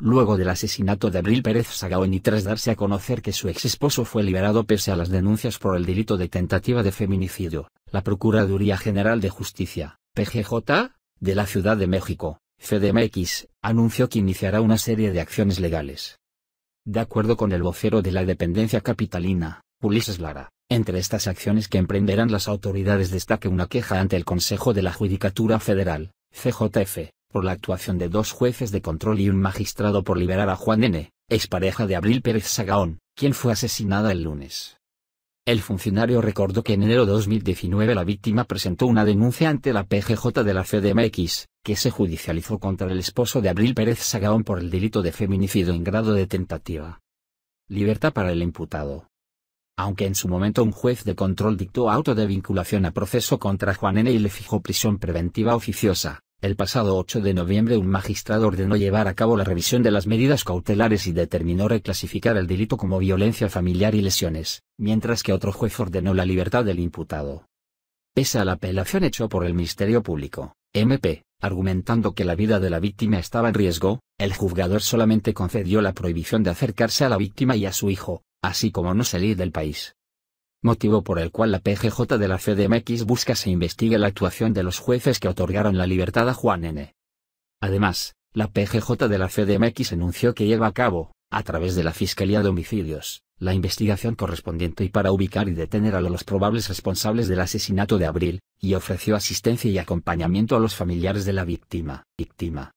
Luego del asesinato de Abril Pérez Sagaón y tras darse a conocer que su ex esposo fue liberado pese a las denuncias por el delito de tentativa de feminicidio, la Procuraduría General de Justicia, PGJ, de la Ciudad de México, CDMX, anunció que iniciará una serie de acciones legales. De acuerdo con el vocero de la dependencia capitalina, Ulises Lara, entre estas acciones que emprenderán las autoridades destaque una queja ante el Consejo de la Judicatura Federal, CJF, por la actuación de dos jueces de control y un magistrado por liberar a Juan N., expareja de Abril Pérez Sagaón, quien fue asesinada el lunes. El funcionario recordó que en enero de 2019 la víctima presentó una denuncia ante la PGJ de la CDMX, que se judicializó contra el esposo de Abril Pérez Sagaón por el delito de feminicidio en grado de tentativa. Libertad para el imputado. Aunque en su momento un juez de control dictó auto de vinculación a proceso contra Juan N. y le fijó prisión preventiva oficiosa, el pasado 8 de noviembre un magistrado ordenó llevar a cabo la revisión de las medidas cautelares y determinó reclasificar el delito como violencia familiar y lesiones, mientras que otro juez ordenó la libertad del imputado. Pese a la apelación hecha por el Ministerio Público, MP, argumentando que la vida de la víctima estaba en riesgo, el juzgador solamente concedió la prohibición de acercarse a la víctima y a su hijo, así como no salir del país motivo por el cual la PGJ de la FDMX busca se investigue la actuación de los jueces que otorgaron la libertad a Juan N. Además, la PGJ de la FDMX anunció que lleva a cabo, a través de la Fiscalía de Homicidios, la investigación correspondiente y para ubicar y detener a los probables responsables del asesinato de Abril, y ofreció asistencia y acompañamiento a los familiares de la víctima. víctima.